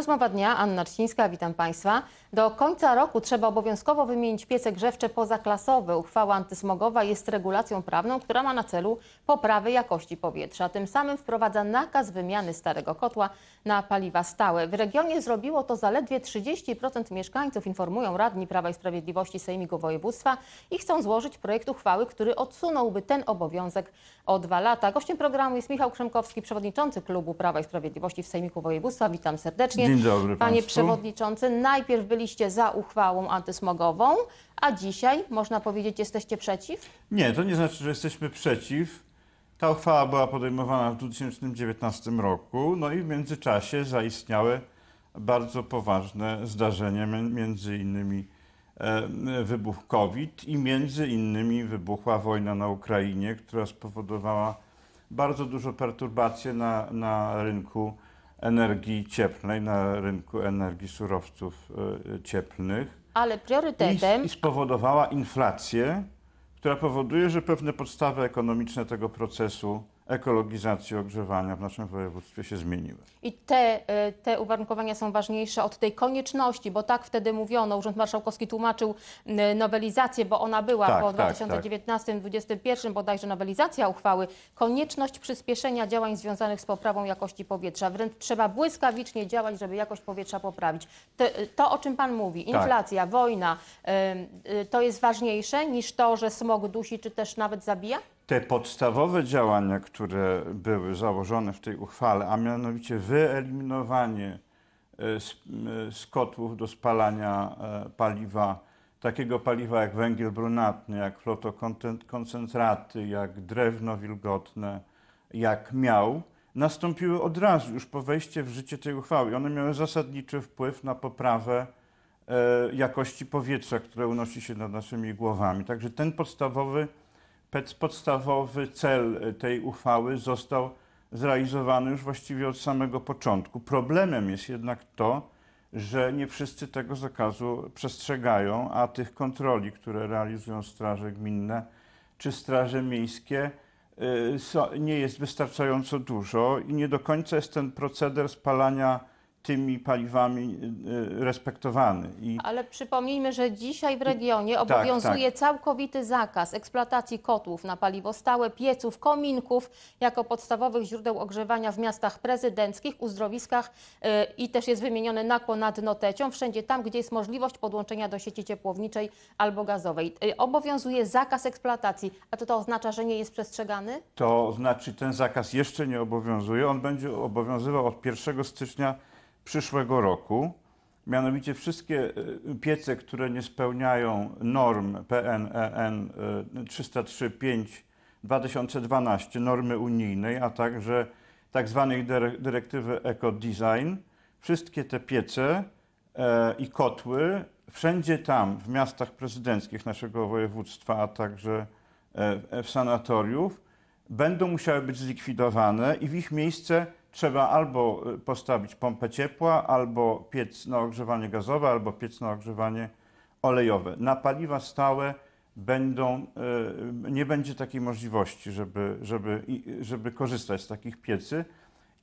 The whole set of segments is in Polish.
Rozmowa dnia, Anna Czcińska, witam Państwa. Do końca roku trzeba obowiązkowo wymienić piece grzewcze pozaklasowe. Uchwała antysmogowa jest regulacją prawną, która ma na celu poprawę jakości powietrza. Tym samym wprowadza nakaz wymiany starego kotła na paliwa stałe. W regionie zrobiło to zaledwie 30% mieszkańców, informują radni Prawa i Sprawiedliwości Sejmiku Województwa i chcą złożyć projekt uchwały, który odsunąłby ten obowiązek o dwa lata. Gościem programu jest Michał Krzemkowski, przewodniczący Klubu Prawa i Sprawiedliwości w Sejmiku Województwa. Witam serdecznie. Dzień dobry panie Państwu. przewodniczący. Najpierw byliście za uchwałą antysmogową, a dzisiaj, można powiedzieć, jesteście przeciw? Nie, to nie znaczy, że jesteśmy przeciw. Ta uchwała była podejmowana w 2019 roku, no i w międzyczasie zaistniały bardzo poważne zdarzenia, między innymi e, wybuch COVID i między innymi wybuchła wojna na Ukrainie, która spowodowała bardzo dużo perturbacji na, na rynku energii cieplnej, na rynku energii surowców e, cieplnych. Ale priorytetem. I, i spowodowała inflację, która powoduje, że pewne podstawy ekonomiczne tego procesu ekologizacji ogrzewania w naszym województwie się zmieniły. I te, e, te uwarunkowania są ważniejsze od tej konieczności, bo tak wtedy mówiono, Urząd Marszałkowski tłumaczył nowelizację, bo ona była tak, po tak, 2019-2021 tak. bodajże nowelizacja uchwały, konieczność przyspieszenia działań związanych z poprawą jakości powietrza. Wręcz trzeba błyskawicznie działać, żeby jakość powietrza poprawić. To, to o czym Pan mówi, tak. inflacja, tak. wojna, e, e, to jest ważniejsze niż to, że smog dusi czy też nawet zabija? te podstawowe działania, które były założone w tej uchwale, a mianowicie wyeliminowanie z, e, z e, kotłów do spalania e, paliwa, takiego paliwa jak węgiel brunatny, jak flotokoncentraty, jak drewno wilgotne, jak miał, nastąpiły od razu, już po wejściu w życie tej uchwały. I one miały zasadniczy wpływ na poprawę jakości powietrza, które unosi się nad naszymi głowami. Także ten podstawowy podstawowy cel y, tej uchwały został zrealizowany już właściwie od samego początku. Problemem jest jednak to, że nie wszyscy tego zakazu przestrzegają, a tych kontroli, które realizują straże gminne czy straże miejskie, y, nie jest wystarczająco dużo i nie do końca jest ten proceder spalania tymi paliwami y, y, respektowany. I... Ale przypomnijmy, że dzisiaj w regionie tak, obowiązuje tak, tak. całkowity zakaz eksploatacji kotłów na paliwo stałe, pieców, kominków jako podstawowych źródeł ogrzewania w miastach prezydenckich, uzdrowiskach yy, i też jest wymienione nakło nad notecią, wszędzie tam, gdzie jest możliwość podłączenia do sieci ciepłowniczej albo gazowej. Yy, obowiązuje zakaz eksploatacji, a to to oznacza, że nie jest przestrzegany? To znaczy ten zakaz jeszcze nie obowiązuje, on będzie obowiązywał od 1 stycznia przyszłego roku. Mianowicie wszystkie e, piece, które nie spełniają norm PNEN 5 2012, normy unijnej, a także tak zwanej dyrektywy eco-design, wszystkie te piece e, i kotły, wszędzie tam, w miastach prezydenckich naszego województwa, a także e, w sanatoriów, będą musiały być zlikwidowane i w ich miejsce trzeba albo y, postawić pompę ciepła, albo piec na ogrzewanie gazowe, albo piec na ogrzewanie olejowe. Na paliwa stałe będą, y, nie będzie takiej możliwości, żeby, żeby, żeby korzystać z takich piecy.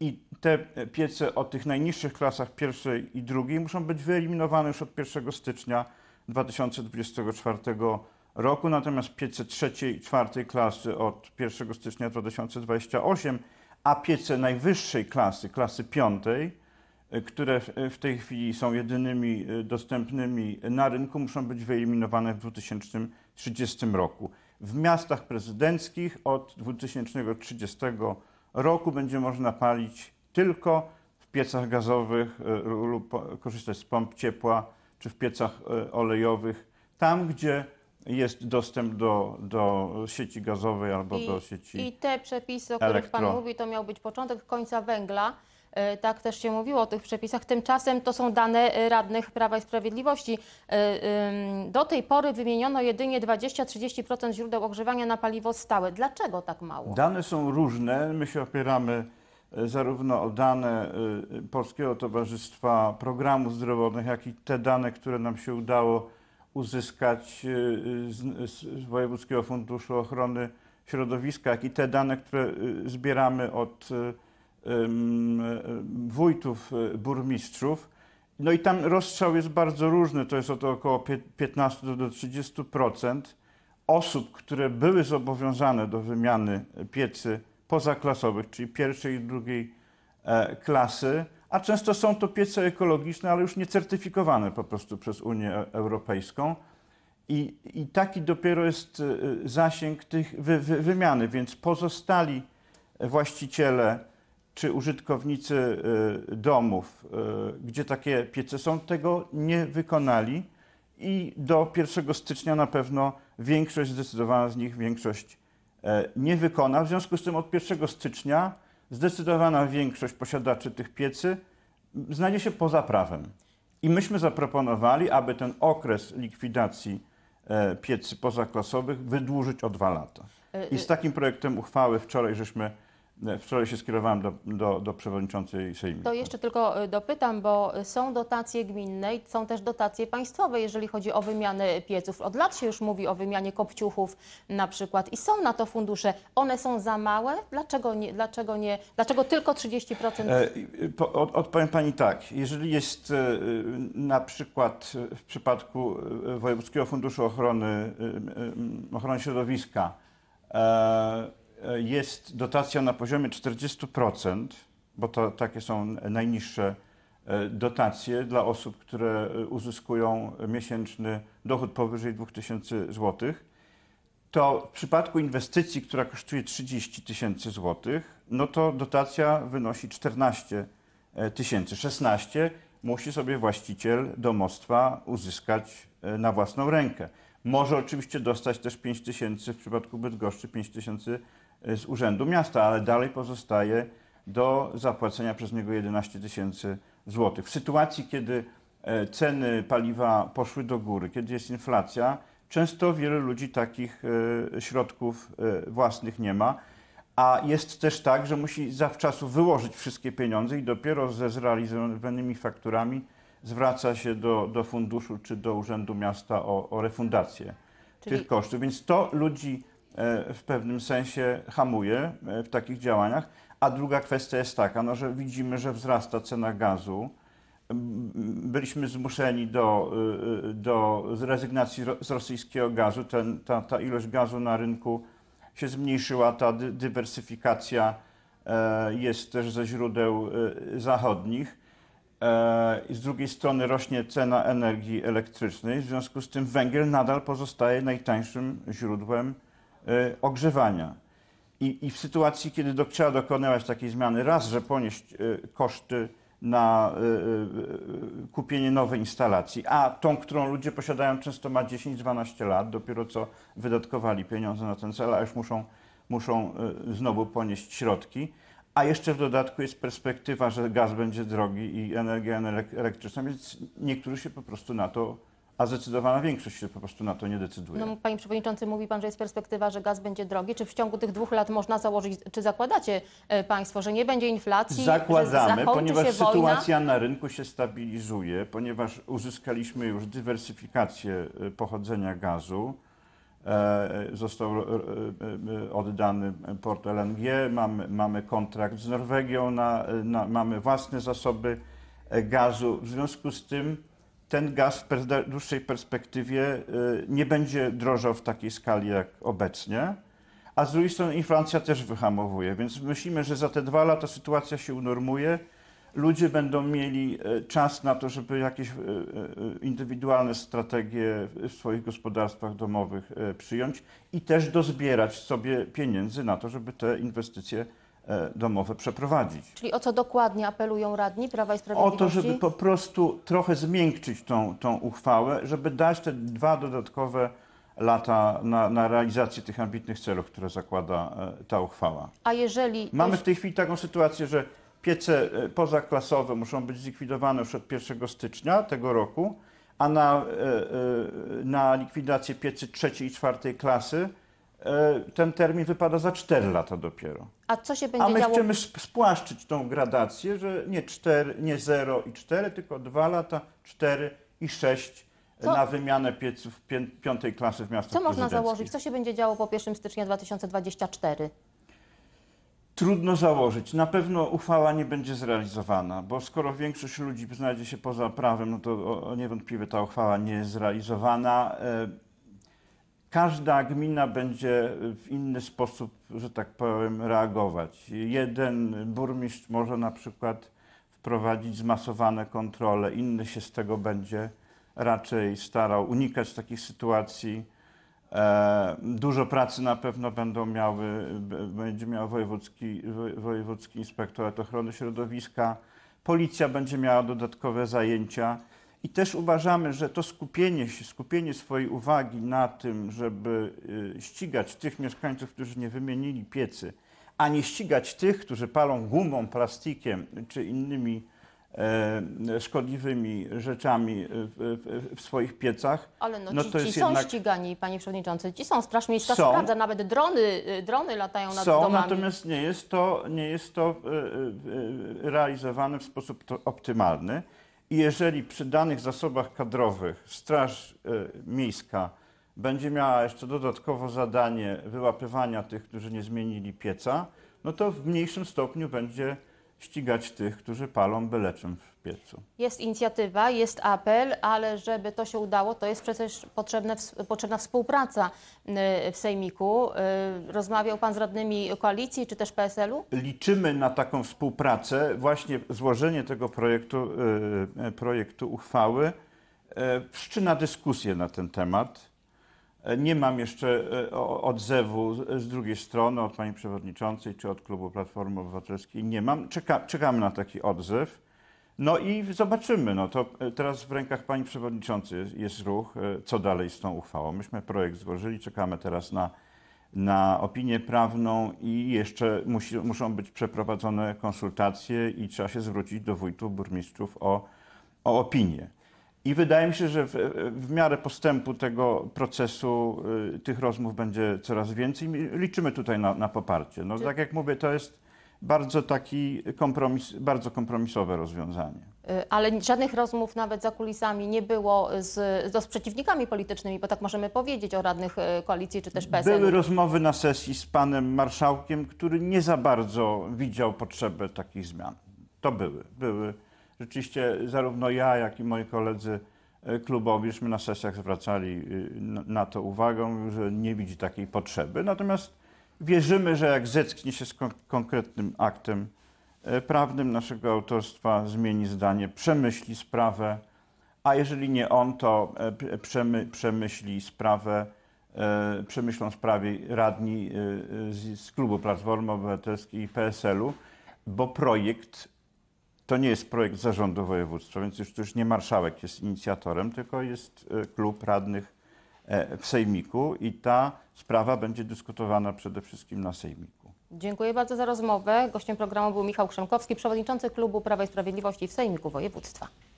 I te y, piece o tych najniższych klasach pierwszej i drugiej muszą być wyeliminowane już od 1 stycznia 2024 roku, natomiast piece trzeciej i czwartej klasy od 1 stycznia 2028 apiece najwyższej klasy, klasy piątej, e, które e, w tej chwili są jedynymi e, dostępnymi na rynku, muszą być wyeliminowane w 2030 roku. W miastach prezydenckich od 2030 roku będzie można palić tylko w piecach gazowych lub korzystać z pomp ciepła czy w piecach olejowych, tam gdzie jest dostęp do, do sieci gazowej albo I, do sieci. I te przepisy, o których elektro. Pan mówi, to miał być początek końca węgla. E, tak też się mówiło o tych przepisach. Tymczasem to są dane e, radnych Prawa i Sprawiedliwości. E, do tej pory wymieniono jedynie 20-30% źródeł ogrzewania na paliwo stałe. Dlaczego tak mało? Dane są różne. My się opieramy zarówno o dane Polskiego Towarzystwa Programów Zdrowotnych, jak i te dane, które nam się udało uzyskać y, y, z, z Wojewódzkiego Funduszu Ochrony Środowiska, jak i te dane, które y, zbieramy od wójtów, burmistrzów. No i tam rozstrzał jest bardzo różny, to jest od około 15 do 30% osób, które były zobowiązane do wymiany piecy pozaklasowych, czyli pierwszej i drugiej e, klasy, a często są to piece ekologiczne, ale już nie certyfikowane po prostu przez Unię e- Europejską. I, i taki dopiero jest y, zasięg tych wy, wy, wymiany, więc pozostali właściciele czy użytkownicy y, domów, y, gdzie takie piece są, tego nie wykonali i do 1 stycznia na pewno większość, zdecydowana z nich większość e, nie wykona. W związku z tym od 1 stycznia zdecydowana większość posiadaczy tych piecy znajdzie się poza prawem. I myśmy zaproponowali, aby ten okres likwidacji e, piecy pozaklasowych wydłużyć o dwa lata. E, I z e, takim projektem uchwały wczoraj żeśmy Wczoraj się skierowałem do, do, do przewodniczącej Sejmu. To jeszcze tylko y, dopytam, bo y, są dotacje gminne i są też dotacje państwowe, jeżeli chodzi o wymianę pieców. Od lat się już mówi o wymianie kopciuchów na przykład i są na to fundusze. One są za małe? Dlaczego, nie, dlaczego, nie, dlaczego tylko 30%? E, od, odpowiem Pani tak. Jeżeli jest e, na przykład w przypadku e, Wojewódzkiego Funduszu Ochrony, e, Ochrony Środowiska, e, jest dotacja na poziomie 40%, bo to takie są najniższe e, dotacje dla osób, które e, uzyskują miesięczny dochód powyżej 2000 zł, to w przypadku inwestycji, która kosztuje 30 tysięcy zł, no to dotacja wynosi 14 tysięcy. 16 musi sobie właściciel domostwa uzyskać e, na własną rękę. Może oczywiście dostać też 5 tysięcy w przypadku Bydgoszczy, 5 tysięcy Y, z Urzędu Miasta, ale dalej pozostaje do zapłacenia przez niego 11 tysięcy złotych. W sytuacji, kiedy e, ceny paliwa poszły do góry, kiedy jest inflacja, często wielu ludzi takich e, środków e, własnych nie ma. A jest też tak, że musi zawczasu wyłożyć wszystkie pieniądze i dopiero ze zrealizowanymi fakturami zwraca się do, do funduszu czy do Urzędu Miasta o, o refundację Czyli... tych kosztów. Więc to ludzi E, w pewnym sensie hamuje e, w takich działaniach. A druga kwestia jest taka, no, że widzimy, że wzrasta cena gazu. Byliśmy zmuszeni do, e, do zrezygnacji z rosyjskiego gazu. Ten, ta, ta ilość gazu na rynku się zmniejszyła, ta dywersyfikacja jest też ze źródeł zachodnich. Z drugiej strony rośnie cena energii elektrycznej, w związku z tym węgiel nadal pozostaje najtańszym źródłem E, ogrzewania. I, I, w sytuacji, kiedy do, trzeba dokonywać takiej zmiany, raz, że ponieść e, koszty na e, kupienie nowej instalacji, a tą, którą ludzie posiadają, często ma 10-12 lat, dopiero co wydatkowali pieniądze na ten cel, a już muszą, muszą znowu ponieść środki. A jeszcze w dodatku jest perspektywa, że gaz będzie drogi i energia elektryczna, więc niektórzy się po prostu na to a zdecydowana większość się po prostu na to nie decyduje. No, panie Przewodniczący, mówi Pan, że jest perspektywa, że gaz będzie drogi. Czy w ciągu tych dwóch lat można założyć, czy zakładacie e, Państwo, że nie będzie inflacji? Zakładamy, ponieważ sytuacja wojna? na rynku się stabilizuje, ponieważ uzyskaliśmy już dywersyfikację e, pochodzenia gazu. E, został oddany port LNG, mamy, mamy kontrakt z Norwegią, na, na, mamy własne zasoby gazu. W związku z tym ten gaz w dłuższej perspektywie y, nie będzie drożał w takiej skali jak obecnie. A z drugiej strony inflacja też wyhamowuje, więc myślimy, że za te dwa lata sytuacja się unormuje. Ludzie będą mieli y, czas na to, żeby jakieś y, indywidualne strategie w swoich gospodarstwach domowych przyjąć i też dozbierać sobie pieniędzy na to, żeby te inwestycje E, domowe przeprowadzić. Czyli o co dokładnie apelują radni Prawa i Sprawiedliwości? O to, żeby po prostu trochę zmiękczyć tą, tą uchwałę, żeby dać te dwa dodatkowe lata na, na realizację tych ambitnych celów, które zakłada e, ta uchwała. A jeżeli... Mamy w tej chwili taką sytuację, że piece e, pozaklasowe muszą być zlikwidowane już od 1 stycznia tego roku, a na, na likwidację piecy trzeciej i czwartej klasy E, ten termin wypada za 4 lata dopiero. A co się będzie A my działo? chcemy spłaszczyć tą gradację, że nie, 4, nie 0 i 4, tylko 2 lata, 4 i 6 co? na wymianę pieców pię, piątej klasy w miastach Co można założyć? Co się będzie działo po 1 stycznia 2024? Trudno założyć. Na pewno uchwała nie będzie zrealizowana, bo skoro większość ludzi znajdzie się poza prawem, no to niewątpliwie ta uchwała nie jest zrealizowana. E, Każda gmina będzie y, w inny sposób, że tak powiem, reagować. Jeden burmistrz może na przykład wprowadzić zmasowane kontrole, inny się z tego będzie raczej starał unikać takich sytuacji. E, dużo pracy na pewno będą miały, będzie miał wojewódzki, wojewódzki inspektorat ochrony środowiska. Policja będzie miała dodatkowe zajęcia. I też uważamy, że to skupienie się, skupienie swojej uwagi na tym, żeby y, ścigać tych mieszkańców, którzy nie wymienili piecy, a nie ścigać tych, którzy palą gumą, plastikiem czy innymi e, szkodliwymi rzeczami y, w, w, w, swoich piecach. Ale no, no ci, to ci jest są jednak... ścigani, panie przewodniczący, ci są. Straż Miejska są, sprawdza, nawet drony, y, drony latają nad są, domami. Natomiast nie jest to, nie jest to realizowane w sposób optymalny. I jeżeli przy danych zasobach kadrowych Straż e, Miejska będzie miała jeszcze dodatkowo zadanie wyłapywania tych, którzy nie zmienili pieca, no to w mniejszym stopniu będzie ścigać tych, którzy palą byle czym w piecu. Jest inicjatywa, jest apel, ale żeby to się udało, to jest przecież potrzebne, potrzebna współpraca y, w Sejmiku. Y, rozmawiał Pan z radnymi koalicji czy też PSL-u? Liczymy na taką współpracę. Właśnie złożenie tego projektu, y, projektu uchwały wszczyna dyskusję na ten temat. Nie mam jeszcze e, odzewu z drugiej strony, od pani przewodniczącej czy od klubu Platformy Obywatelskiej. Nie mam. Czeka, czekamy na taki odzew. No i zobaczymy. No to e, teraz w rękach pani przewodniczącej jest ruch, e, co dalej z tą uchwałą. Myśmy projekt złożyli, czekamy teraz na, na opinię prawną i jeszcze musi, muszą być przeprowadzone konsultacje i trzeba się zwrócić do wójtów, burmistrzów o, o opinię. I wydaje mi się, że w, w, miarę postępu tego procesu, y, tych rozmów będzie coraz więcej. Liczymy tutaj na, na poparcie. No, Tak jak mówię, to jest bardzo taki kompromis, bardzo kompromisowe rozwiązanie. Y, ale żadnych rozmów nawet za kulisami nie było z, z przeciwnikami politycznymi, bo tak możemy powiedzieć o radnych y, koalicji czy też PSL. Były rozmowy na sesji z panem marszałkiem, który nie za bardzo widział potrzebę takich zmian. To były, były Rzeczywiście zarówno ja, jak i moi koledzy e, klubowi, na sesjach zwracali e, na to uwagę, że nie widzi takiej potrzeby. Natomiast wierzymy, że jak zetknie się z kon konkretnym aktem e, prawnym naszego autorstwa, zmieni zdanie, przemyśli sprawę, a jeżeli nie on, to przemy przemyśli sprawę, przemyślą sprawie radni z, z klubu Platformy Obywatelskiej i PSL-u, bo projekt to nie jest projekt zarządu województwa, więc już, już nie marszałek jest inicjatorem, tylko jest e, klub radnych e, w Sejmiku i ta sprawa będzie dyskutowana przede wszystkim na Sejmiku. Dziękuję bardzo za rozmowę. Gościem programu był Michał Krzemkowski, przewodniczący klubu Prawa i Sprawiedliwości w Sejmiku Województwa.